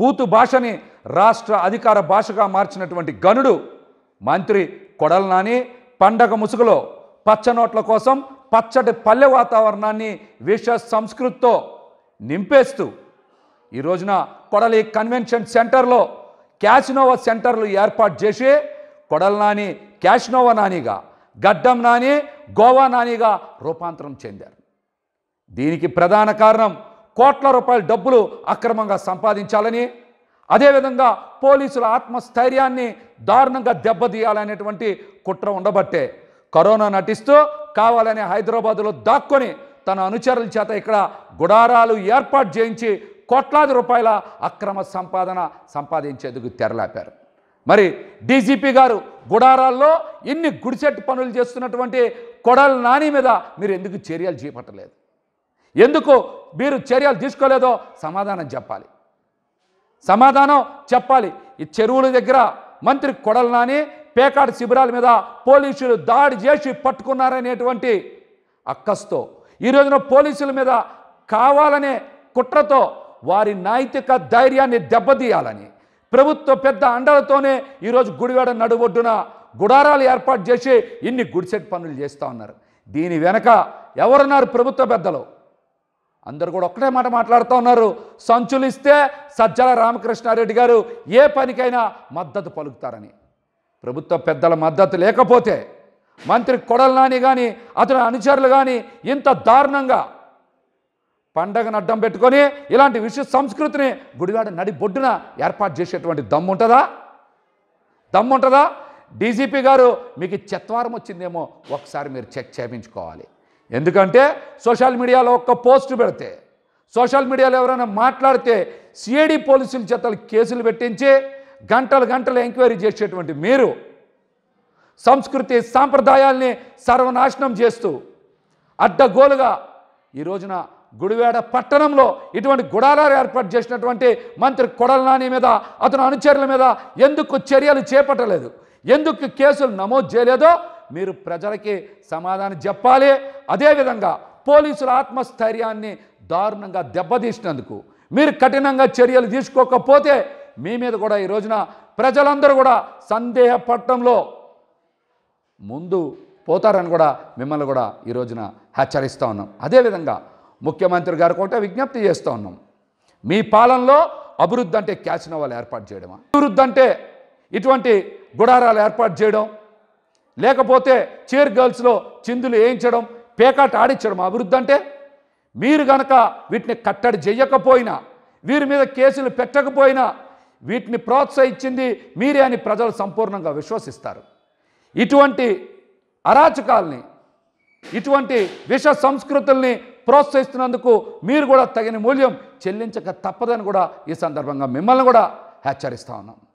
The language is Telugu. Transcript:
బూతు భాషని రాష్ట్ర అధికార భాషగా మార్చినటువంటి గనుడు మంత్రి కొడల నాని పండగ ముసుగులో పచ్చనోట్ల కోసం పచ్చటి పల్లె వాతావరణాన్ని విష సంస్కృతితో నింపేస్తూ ఈ రోజున కొడలి కన్వెన్షన్ సెంటర్లో క్యాసినోవా సెంటర్లు ఏర్పాటు చేసి కొడల నాని క్యాసినోవా నానిగా గడ్డం నాని గోవా నానిగా రూపాంతరం చెందారు దీనికి ప్రధాన కారణం కోట్ల రూపాయల డబ్బులు అక్రమంగా సంపాదించాలని అదేవిధంగా పోలీసుల ఆత్మస్థైర్యాన్ని దారుణంగా దెబ్బతీయాలనేటువంటి కుట్ర ఉండబట్టే కరోనా నటిస్తూ కావాలని హైదరాబాదులో దాక్కొని తన అనుచరుల చేత ఇక్కడ గుడారాలు ఏర్పాటు చేయించి కోట్లాది రూపాయల అక్రమ సంపాదన సంపాదించేందుకు తెరలేపారు మరి డీజీపీ గారు గుడారాల్లో ఇన్ని గుడిసెట్టు పనులు చేస్తున్నటువంటి కొడల నాని మీద మీరు ఎందుకు చర్యలు చేపట్టలేదు ఎందుకు మీరు చర్యలు తీసుకోలేదో సమాధానం చెప్పాలి సమాధానం చెప్పాలి ఈ చెరువుల దగ్గర మంత్రి కొడలనాని నాని పేకాడు శిబిరాల మీద పోలీసులు దాడి చేసి పట్టుకున్నారనేటువంటి అక్కస్తో ఈ రోజున పోలీసుల మీద కావాలనే కుట్రతో వారి నైతిక ధైర్యాన్ని దెబ్బతీయాలని ప్రభుత్వ పెద్ద అండలతోనే ఈరోజు గుడివాడ నడుబొడ్డున గుడారాలు ఏర్పాటు చేసి ఇన్ని గుడిసెట్ పనులు చేస్తూ ఉన్నారు దీని వెనక ఎవరున్నారు ప్రభుత్వ పెద్దలు అందరు కూడా ఒక్కటే మాట మాట్లాడుతూ ఉన్నారు సంచులు ఇస్తే సజ్జల రామకృష్ణారెడ్డి గారు ఏ పనికైనా మద్దతు పలుకుతారని ప్రభుత్వ పెద్దల మద్దతు లేకపోతే మంత్రి కొడలనాని కానీ అతని అనుచరులు కానీ ఇంత దారుణంగా పండగను అడ్డం పెట్టుకొని ఇలాంటి విషయ సంస్కృతిని గుడివాడ నడి బొడ్డున ఏర్పాటు చేసేటువంటి దమ్ముంటుందా దమ్ముంటుందా డీజీపీ గారు మీకు చెత్వారం వచ్చిందేమో ఒకసారి మీరు చెక్ చేయించుకోవాలి ఎందుకంటే సోషల్ మీడియాలో ఒక్క పోస్ట్ పెడితే సోషల్ మీడియాలో ఎవరైనా మాట్లాడితే సిఐడి పోలీసుల చేతలు కేసులు పెట్టించి గంటలు గంటలు ఎంక్వైరీ చేసేటువంటి మీరు సంస్కృతి సాంప్రదాయాల్ని సర్వనాశనం చేస్తూ అడ్డగోలుగా ఈ రోజున గుడివేడ పట్టణంలో ఇటువంటి గుడారాలు ఏర్పాటు చేసినటువంటి మంత్రి కొడలనాని మీద అతను అనుచరుల మీద ఎందుకు చర్యలు చేపట్టలేదు ఎందుకు కేసులు నమోదు చేయలేదో మీరు ప్రజలకి సమాధానం చెప్పాలి అదేవిధంగా పోలీసుల ఆత్మస్థైర్యాన్ని దారుణంగా దెబ్బతీసినందుకు మీరు కఠినంగా చర్యలు తీసుకోకపోతే మీ మీద కూడా ఈ రోజున ప్రజలందరూ కూడా సందేహపట్టంలో ముందు పోతారని కూడా మిమ్మల్ని కూడా ఈ రోజున హెచ్చరిస్తూ ఉన్నాం అదేవిధంగా ముఖ్యమంత్రి గారు కూడా విజ్ఞప్తి చేస్తూ ఉన్నాం మీ పాలనలో అభివృద్ధి అంటే క్యాసినోవాలు ఏర్పాటు చేయడమా అభివృద్ధి అంటే ఇటువంటి గుడారాలు ఏర్పాటు చేయడం లేకపోతే చీర్ గర్ల్స్లో చిందులు వేయించడం పేకాట ఆడించడం అభివృద్ధి అంటే మీరు గనక వీటిని కట్టడి చేయకపోయినా వీరి మీద కేసులు పెట్టకపోయినా వీటిని ప్రోత్సహించింది మీరే అని ప్రజలు సంపూర్ణంగా విశ్వసిస్తారు ఇటువంటి అరాచకాల్ని ఇటువంటి విష సంస్కృతుల్ని ప్రోత్సహిస్తున్నందుకు మీరు కూడా తగిన మూల్యం చెల్లించక తప్పదని కూడా ఈ సందర్భంగా మిమ్మల్ని కూడా హెచ్చరిస్తూ ఉన్నాం